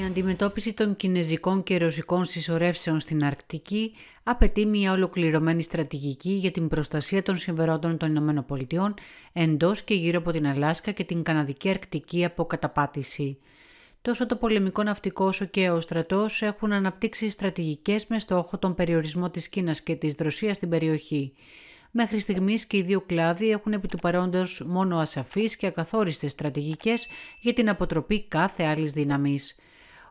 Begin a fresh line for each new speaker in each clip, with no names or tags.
Η αντιμετώπιση των κινέζικων και ρωσικών συσσωρεύσεων στην Αρκτική απαιτεί μια ολοκληρωμένη στρατηγική για την προστασία των συμφερόντων των ΗΠΑ εντός και γύρω από την Αλάσκα και την Καναδική Αρκτική από καταπάτηση. Τόσο το πολεμικό ναυτικό όσο και ο στρατός έχουν αναπτύξει στρατηγικές με στόχο τον περιορισμό της Κίνας και της Ρωσίας στην περιοχή. Μέχρι στιγμής και οι δύο κλάδοι έχουν επί του παρόντος μόνο ασαφείς και ακαθόριστες στρατηγικές για την αποτροπή κάθε άλλης δύναμης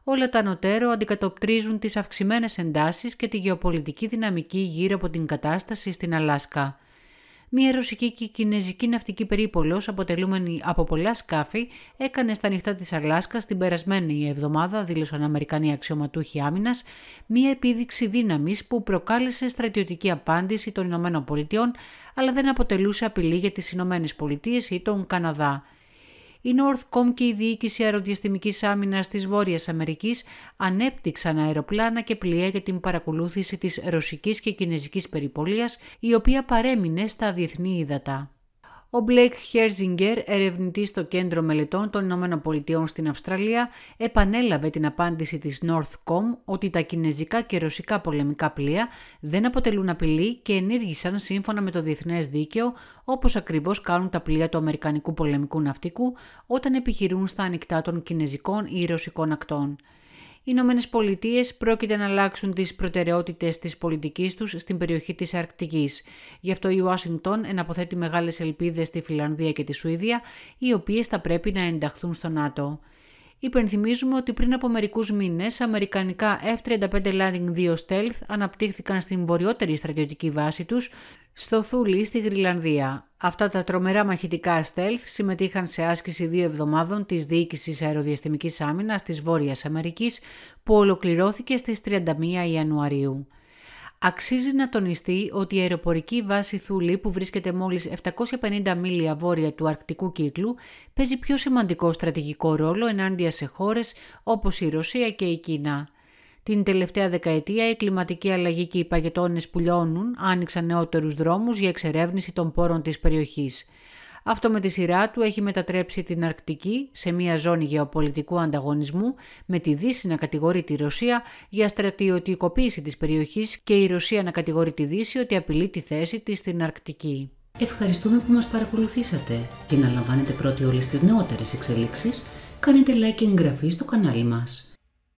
όλα τα ανωτέρω αντικατοπτρίζουν τις αυξημένες εντάσεις και τη γεωπολιτική δυναμική γύρω από την κατάσταση στην Αλάσκα. Μια ρωσική και κινέζικη ναυτική περίπολος αποτελούμενη από πολλά σκάφη έκανε στα νυχτά της Αλλάσκα την περασμένη εβδομάδα, δήλωσαν Αμερικανοί αξιωματούχοι Άμυνας, μια επίδειξη δύναμης που προκάλεσε στρατιωτική απάντηση των Ηνωμένων Πολιτειών, αλλά δεν αποτελούσε απειλή για τις Ηνωμένες Πολιτείες ή τον Καναδά η Northcom και η Διοίκηση Αεροδιαστημικής Άμυνας της Βόρειας Αμερικής ανέπτυξαν αεροπλάνα και πλοία για την παρακολούθηση της ρωσικής και κινέζικης περιπολίας, η οποία παρέμεινε στα διεθνή ύδατα. Ο Μπλέικ Χέρζιγκερ, ερευνητής στο Κέντρο Μελετών των Ηνωμένων Πολιτειών στην Αυστραλία, επανέλαβε την απάντηση της Northcom ότι τα κινέζικα και ρωσικά πολεμικά πλοία δεν αποτελούν απειλή και ενήργησαν σύμφωνα με το διεθνές δίκαιο, όπως ακριβώς κάνουν τα πλοία του Αμερικανικού πολεμικού ναυτικού όταν επιχειρούν στα ανοιχτά των κινέζικων ή ρωσικών ακτών. Ηνωμένες Πολιτείες πρόκειται να αλλάξουν τις προτεραιότητες της πολιτικής τους στην περιοχή της Αρκτικής. Γι' αυτό η Ουάσιγκτον εναποθέτει μεγάλες ελπίδες στη Φιλανδία και τη Σουηδία, οι οποίες θα πρέπει να ενταχθούν στο ΝΑΤΟ. Υπενθυμίζουμε ότι πριν από μερικούς μήνες, αμερικανικά F-35 Landing 2 Stealth αναπτύχθηκαν στην βορειότερη στρατιωτική βάση τους, στο Θούλη στη Γρυλανδία. Αυτά τα τρομερά μαχητικά stealth συμμετείχαν σε άσκηση δύο εβδομάδων της Διοίκησης Αεροδιαστημικής Άμυνας της Βόρειας Αμερικής που ολοκληρώθηκε στις 31 Ιανουαρίου. Αξίζει να τονιστεί ότι η αεροπορική βάση Θούλη που βρίσκεται μόλις 750 μίλια βόρεια του Αρκτικού κύκλου παίζει πιο σημαντικό στρατηγικό ρόλο ενάντια σε χώρες όπως η Ρωσία και η Κίνα. Την τελευταία δεκαετία η κλιματική αλλαγή και οι παγετώνες που λιώνουν άνοιξαν νεότερους δρόμους για εξερεύνηση των πόρων της περιοχής – αυτό με τη σειρά του έχει μετατρέψει την Αρκτική σε μια ζώνη γεωπολιτικού ανταγωνισμού με τη Δύση να κατηγορεί τη Ρωσία για στρατιωτικοποίηση της περιοχής και η Ρωσία να κατηγορεί τη Δύση ότι απειλεί τη θέση της στην Αρκτική. Ευχαριστούμε που μας παρακολουθήσατε και να λαμβάνετε πρώτοι όλες τις νεότερες εξελίξεις, κάνετε like και εγγραφή στο κανάλι μας.